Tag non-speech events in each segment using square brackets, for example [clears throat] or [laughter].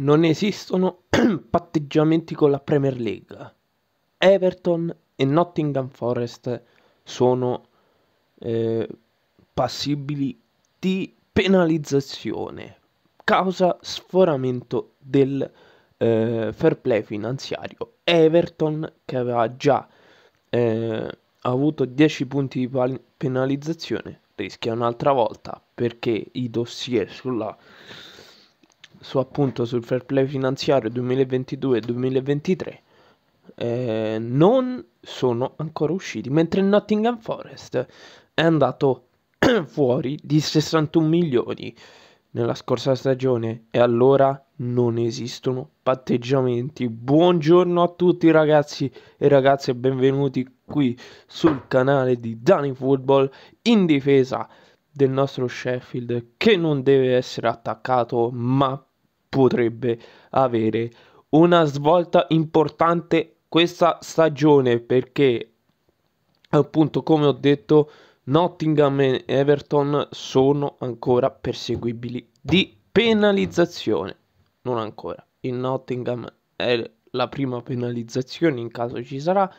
Non esistono [clears throat] patteggiamenti con la Premier League. Everton e Nottingham Forest sono eh, passibili di penalizzazione causa sforamento del eh, fair play finanziario. Everton che aveva già eh, avuto 10 punti di pal- penalizzazione rischia un'altra volta perché i dossier sulla su appunto sul fair play finanziario 2022-2023 eh, non sono ancora usciti, mentre il Nottingham Forest è andato [clears throat] fuori di 61 milioni nella scorsa stagione e allora non esistono patteggiamenti. Buongiorno a tutti ragazzi e ragazze, benvenuti qui sul canale di Dani Football in difesa del nostro Sheffield che non deve essere attaccato ma potrebbe avere una svolta importante questa stagione perché appunto come ho detto Nottingham e Everton sono ancora perseguibili di penalizzazione non ancora il Nottingham è la prima penalizzazione in caso ci sarà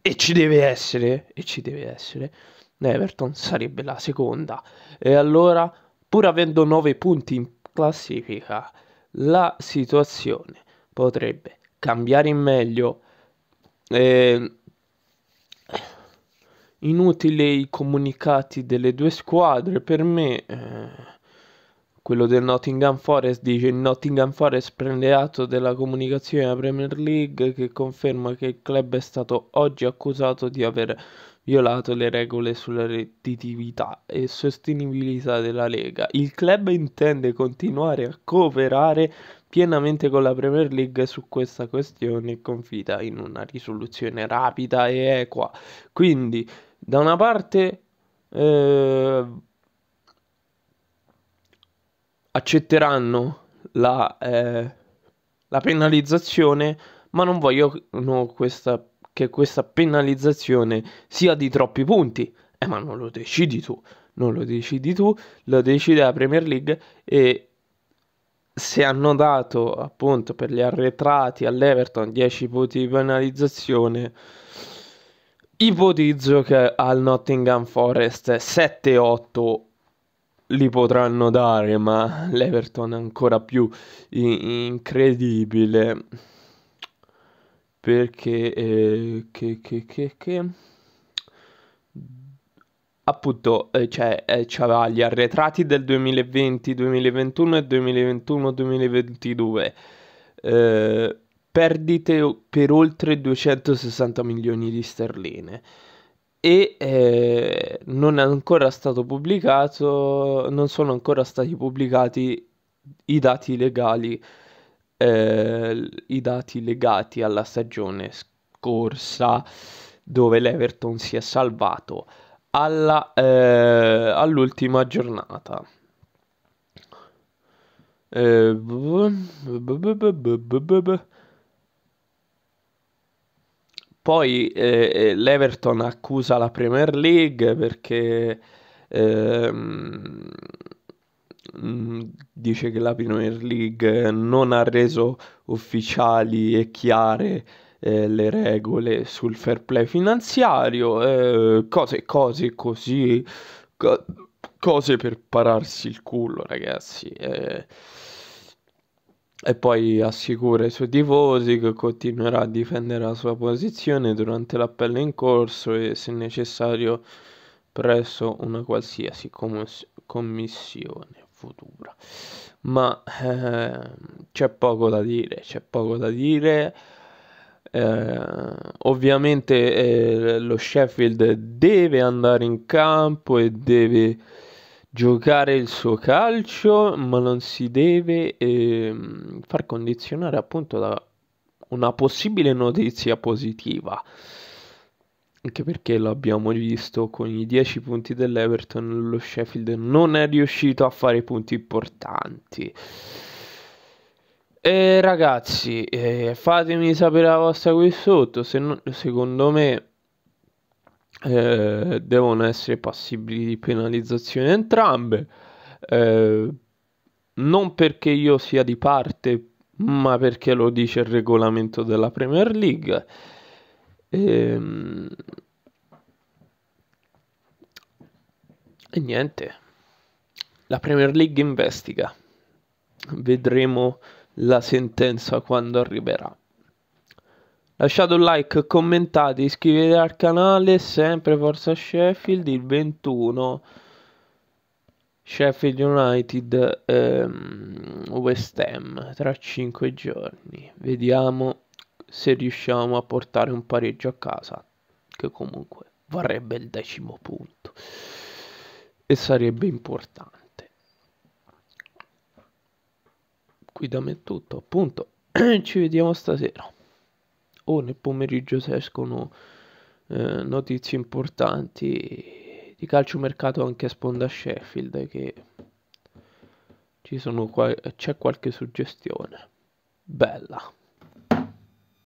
e ci deve essere e ci deve essere Everton sarebbe la seconda e allora pur avendo 9 punti in classifica la situazione potrebbe cambiare in meglio. Eh, inutili i comunicati delle due squadre per me. Eh, quello del Nottingham Forest dice il Nottingham Forest prende atto della comunicazione della Premier League che conferma che il club è stato oggi accusato di aver violato le regole sulla redditività e sostenibilità della Lega. Il club intende continuare a cooperare pienamente con la Premier League su questa questione e confida in una risoluzione rapida e equa. Quindi, da una parte eh, accetteranno la, eh, la penalizzazione, ma non vogliono questa penalizzazione che questa penalizzazione sia di troppi punti. Eh, ma non lo decidi tu, non lo decidi tu, lo decide la Premier League e se hanno dato appunto per gli arretrati all'Everton 10 punti di penalizzazione, ipotizzo che al Nottingham Forest 7-8 li potranno dare, ma l'Everton è ancora più in- incredibile perché eh, che, che, che, che, appunto eh, cioè, eh, c'era gli arretrati del 2020, 2021 e 2021-2022 eh, perdite per oltre 260 milioni di sterline e eh, non è ancora stato pubblicato non sono ancora stati pubblicati i dati legali eh, i dati legati alla stagione scorsa dove l'Everton si è salvato alla, eh, all'ultima giornata. Eh, poi eh, eh l'Everton accusa la Premier League perché ehm, Mm, dice che la Premier League eh, non ha reso ufficiali e chiare eh, le regole sul fair play finanziario, eh, cose, cose così, co- cose per pararsi il culo ragazzi. Eh, e poi assicura i suoi tifosi che continuerà a difendere la sua posizione durante l'appello in corso e se necessario presso una qualsiasi comus- commissione futuro. Ma eh, c'è poco da dire, c'è poco da dire. Eh, ovviamente eh, lo Sheffield deve andare in campo e deve giocare il suo calcio, ma non si deve ehm, far condizionare appunto da una possibile notizia positiva. Anche perché lo abbiamo visto con i 10 punti dell'Everton, lo Sheffield non è riuscito a fare punti importanti. E ragazzi, eh, fatemi sapere la vostra qui sotto, se no, secondo me eh, devono essere passibili di penalizzazione entrambe. Eh, non perché io sia di parte, ma perché lo dice il regolamento della Premier League. E, ehm, e niente, la Premier League investiga. Vedremo la sentenza quando arriverà. Lasciate un like, commentate, iscrivetevi al canale, sempre Forza Sheffield, il 21 Sheffield United ehm, West Ham tra 5 giorni. Vediamo se riusciamo a portare un pareggio a casa, che comunque varrebbe il decimo punto e sarebbe importante. Qui da me è tutto, appunto. [clears throat] Ci vediamo stasera o nel pomeriggio se escono eh, notizie importanti di calciomercato anche a sponda Sheffield che ci sono qua- c'è qualche suggestione bella